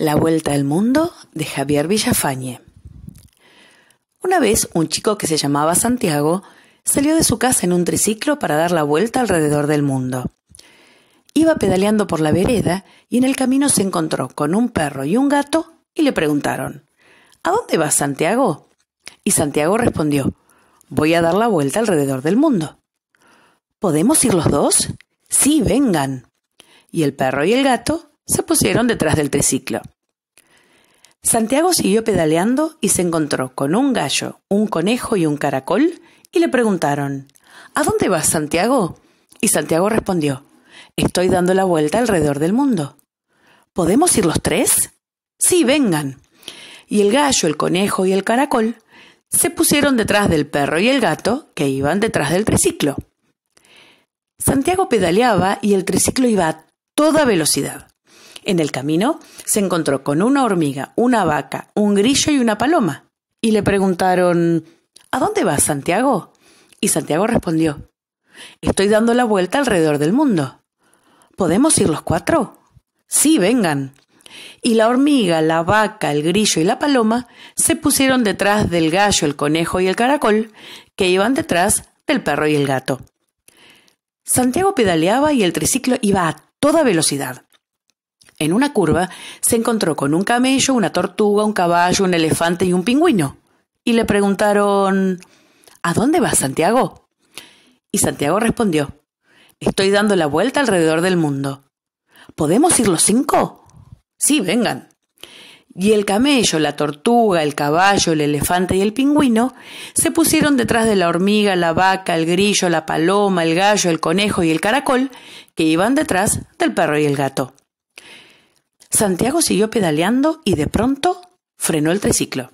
La Vuelta al Mundo de Javier Villafañe. Una vez un chico que se llamaba Santiago salió de su casa en un triciclo para dar la vuelta alrededor del mundo. Iba pedaleando por la vereda y en el camino se encontró con un perro y un gato y le preguntaron ¿A dónde vas, Santiago? Y Santiago respondió Voy a dar la vuelta alrededor del mundo. ¿Podemos ir los dos? Sí, vengan. Y el perro y el gato se pusieron detrás del triciclo. Santiago siguió pedaleando y se encontró con un gallo, un conejo y un caracol y le preguntaron, ¿A dónde vas, Santiago? Y Santiago respondió, Estoy dando la vuelta alrededor del mundo. ¿Podemos ir los tres? Sí, vengan. Y el gallo, el conejo y el caracol se pusieron detrás del perro y el gato que iban detrás del triciclo. Santiago pedaleaba y el triciclo iba a toda velocidad. En el camino se encontró con una hormiga, una vaca, un grillo y una paloma. Y le preguntaron, ¿A dónde vas, Santiago? Y Santiago respondió, Estoy dando la vuelta alrededor del mundo. ¿Podemos ir los cuatro? Sí, vengan. Y la hormiga, la vaca, el grillo y la paloma se pusieron detrás del gallo, el conejo y el caracol, que iban detrás del perro y el gato. Santiago pedaleaba y el triciclo iba a toda velocidad. En una curva se encontró con un camello, una tortuga, un caballo, un elefante y un pingüino. Y le preguntaron, ¿A dónde vas, Santiago? Y Santiago respondió, Estoy dando la vuelta alrededor del mundo. ¿Podemos ir los cinco? Sí, vengan. Y el camello, la tortuga, el caballo, el elefante y el pingüino se pusieron detrás de la hormiga, la vaca, el grillo, la paloma, el gallo, el conejo y el caracol, que iban detrás del perro y el gato. Santiago siguió pedaleando y de pronto frenó el triciclo.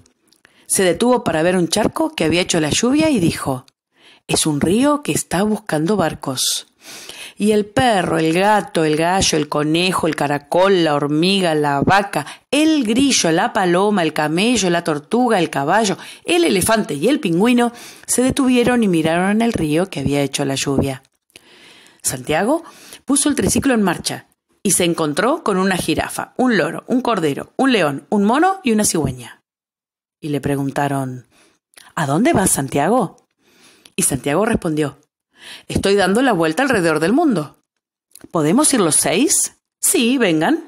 Se detuvo para ver un charco que había hecho la lluvia y dijo Es un río que está buscando barcos. Y el perro, el gato, el gallo, el conejo, el caracol, la hormiga, la vaca, el grillo, la paloma, el camello, la tortuga, el caballo, el elefante y el pingüino se detuvieron y miraron el río que había hecho la lluvia. Santiago puso el triciclo en marcha y se encontró con una jirafa, un loro, un cordero, un león, un mono y una cigüeña. Y le preguntaron, ¿A dónde vas, Santiago? Y Santiago respondió, Estoy dando la vuelta alrededor del mundo. ¿Podemos ir los seis? Sí, vengan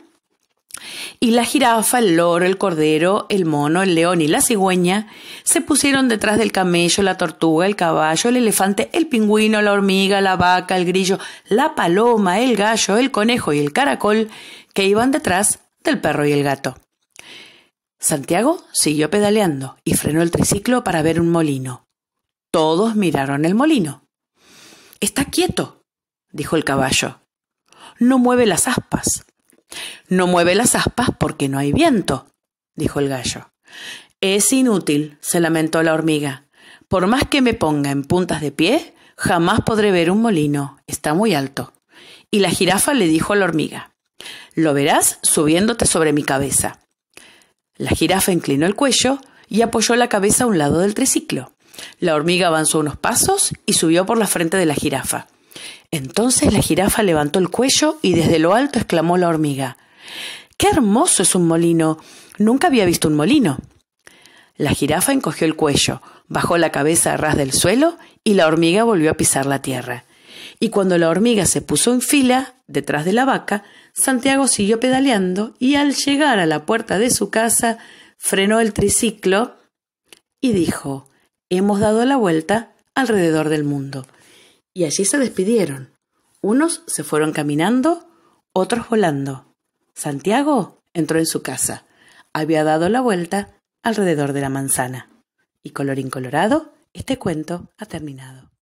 y la jirafa, el loro, el cordero, el mono, el león y la cigüeña se pusieron detrás del camello, la tortuga, el caballo, el elefante, el pingüino, la hormiga, la vaca, el grillo, la paloma, el gallo, el conejo y el caracol que iban detrás del perro y el gato. Santiago siguió pedaleando y frenó el triciclo para ver un molino. Todos miraron el molino. Está quieto, dijo el caballo. No mueve las aspas. No mueve las aspas porque no hay viento, dijo el gallo. Es inútil, se lamentó la hormiga. Por más que me ponga en puntas de pie, jamás podré ver un molino. Está muy alto. Y la jirafa le dijo a la hormiga, Lo verás subiéndote sobre mi cabeza. La jirafa inclinó el cuello y apoyó la cabeza a un lado del triciclo. La hormiga avanzó unos pasos y subió por la frente de la jirafa. Entonces la jirafa levantó el cuello y desde lo alto exclamó la hormiga ¡Qué hermoso es un molino! Nunca había visto un molino. La jirafa encogió el cuello, bajó la cabeza a ras del suelo y la hormiga volvió a pisar la tierra. Y cuando la hormiga se puso en fila, detrás de la vaca, Santiago siguió pedaleando y al llegar a la puerta de su casa, frenó el triciclo y dijo, Hemos dado la vuelta alrededor del mundo y allí se despidieron. Unos se fueron caminando, otros volando. Santiago entró en su casa. Había dado la vuelta alrededor de la manzana. Y colorín colorado, este cuento ha terminado.